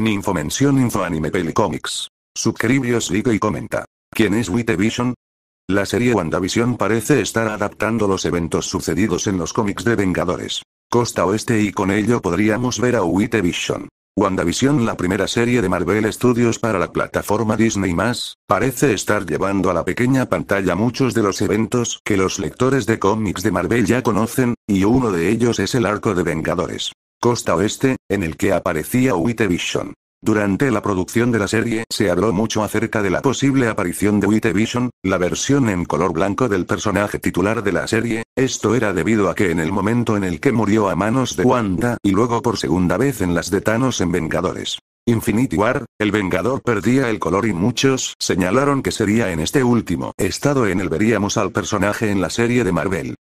Ninfo mención Info Anime Pelicomics. Suscribios like y comenta. ¿Quién es Vision? La serie WandaVision parece estar adaptando los eventos sucedidos en los cómics de Vengadores. Costa Oeste y con ello podríamos ver a Vision. WandaVision, la primera serie de Marvel Studios para la plataforma Disney+, parece estar llevando a la pequeña pantalla muchos de los eventos que los lectores de cómics de Marvel ya conocen, y uno de ellos es el arco de Vengadores costa oeste, en el que aparecía Wittevision. Vision. Durante la producción de la serie se habló mucho acerca de la posible aparición de Wittevision, Vision, la versión en color blanco del personaje titular de la serie, esto era debido a que en el momento en el que murió a manos de Wanda y luego por segunda vez en las de Thanos en Vengadores. Infinity War, el Vengador perdía el color y muchos señalaron que sería en este último estado en el veríamos al personaje en la serie de Marvel.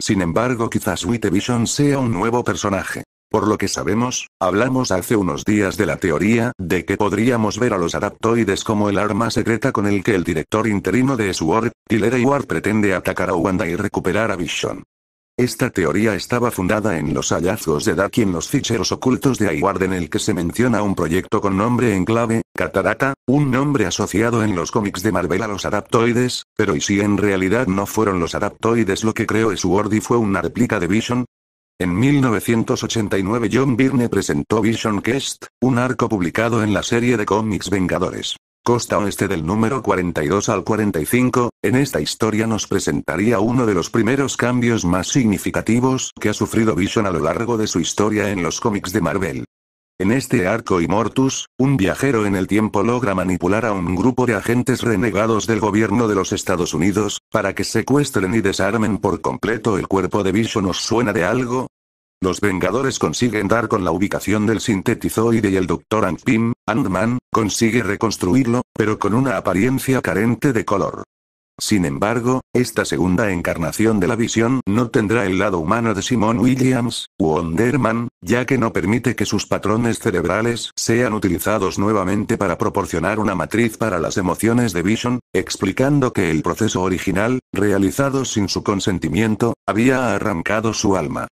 Sin embargo quizás Wittevision Vision sea un nuevo personaje. Por lo que sabemos, hablamos hace unos días de la teoría de que podríamos ver a los adaptoides como el arma secreta con el que el director interino de SWORD, tiler Ward pretende atacar a Wanda y recuperar a Vision. Esta teoría estaba fundada en los hallazgos de Dark en los ficheros ocultos de Hayward en el que se menciona un proyecto con nombre en clave, Catarata, un nombre asociado en los cómics de Marvel a los adaptoides, pero ¿y si en realidad no fueron los adaptoides lo que creó Sword y fue una réplica de Vision? En 1989 John Byrne presentó Vision Quest, un arco publicado en la serie de cómics Vengadores. Costa oeste del número 42 al 45, en esta historia nos presentaría uno de los primeros cambios más significativos que ha sufrido Vision a lo largo de su historia en los cómics de Marvel. En este arco y mortus, un viajero en el tiempo logra manipular a un grupo de agentes renegados del gobierno de los Estados Unidos, para que secuestren y desarmen por completo el cuerpo de Vision. ¿Nos suena de algo? Los Vengadores consiguen dar con la ubicación del sintetizoide y el Dr. ant pim Ant-Man, consigue reconstruirlo, pero con una apariencia carente de color. Sin embargo, esta segunda encarnación de la visión no tendrá el lado humano de Simon Williams, Wonderman, ya que no permite que sus patrones cerebrales sean utilizados nuevamente para proporcionar una matriz para las emociones de Vision, explicando que el proceso original, realizado sin su consentimiento, había arrancado su alma.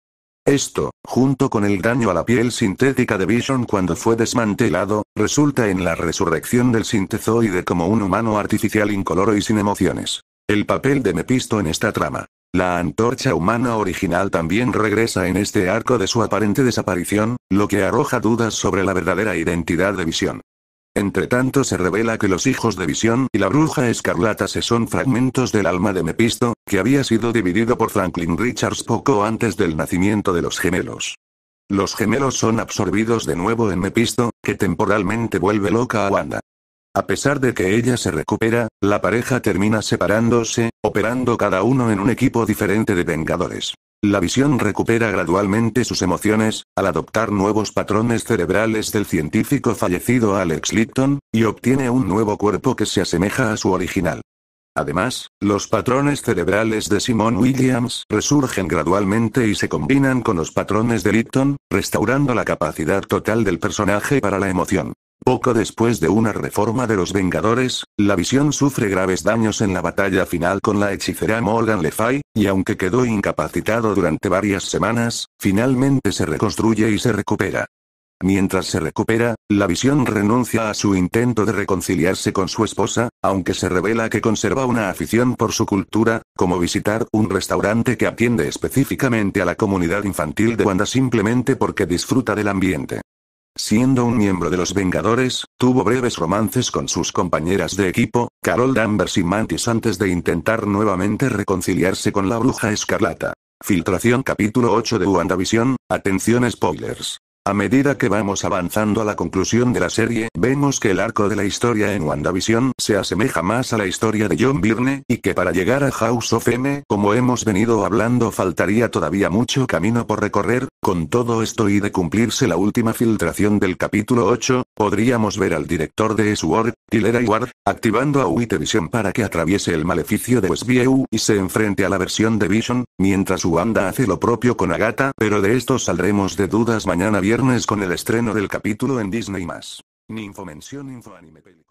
Esto, junto con el daño a la piel sintética de Vision cuando fue desmantelado, resulta en la resurrección del sintezoide como un humano artificial incoloro y sin emociones. El papel de Mepisto en esta trama. La antorcha humana original también regresa en este arco de su aparente desaparición, lo que arroja dudas sobre la verdadera identidad de Vision. Entretanto se revela que los hijos de Visión y la bruja escarlata se son fragmentos del alma de Mepisto, que había sido dividido por Franklin Richards poco antes del nacimiento de los gemelos. Los gemelos son absorbidos de nuevo en Mepisto, que temporalmente vuelve loca a Wanda. A pesar de que ella se recupera, la pareja termina separándose, operando cada uno en un equipo diferente de Vengadores. La visión recupera gradualmente sus emociones, al adoptar nuevos patrones cerebrales del científico fallecido Alex Lipton, y obtiene un nuevo cuerpo que se asemeja a su original. Además, los patrones cerebrales de Simon Williams resurgen gradualmente y se combinan con los patrones de Lipton, restaurando la capacidad total del personaje para la emoción. Poco después de una reforma de los Vengadores, la visión sufre graves daños en la batalla final con la hechicera Morgan Le Fay, y aunque quedó incapacitado durante varias semanas, finalmente se reconstruye y se recupera. Mientras se recupera, la visión renuncia a su intento de reconciliarse con su esposa, aunque se revela que conserva una afición por su cultura, como visitar un restaurante que atiende específicamente a la comunidad infantil de Wanda simplemente porque disfruta del ambiente. Siendo un miembro de los Vengadores, tuvo breves romances con sus compañeras de equipo, Carol Danvers y Mantis antes de intentar nuevamente reconciliarse con la Bruja Escarlata. Filtración capítulo 8 de WandaVision, atención spoilers. A medida que vamos avanzando a la conclusión de la serie, vemos que el arco de la historia en WandaVision se asemeja más a la historia de John Byrne, y que para llegar a House of M, como hemos venido hablando, faltaría todavía mucho camino por recorrer, con todo esto y de cumplirse la última filtración del capítulo 8, podríamos ver al director de S.W.O.R.D., Tilera Ward, activando a Vision para que atraviese el maleficio de Westview y se enfrente a la versión de Vision, mientras Wanda hace lo propio con Agatha, pero de esto saldremos de dudas mañana viernes viernes con el estreno del capítulo en Disney+. Ninfomención Infoanime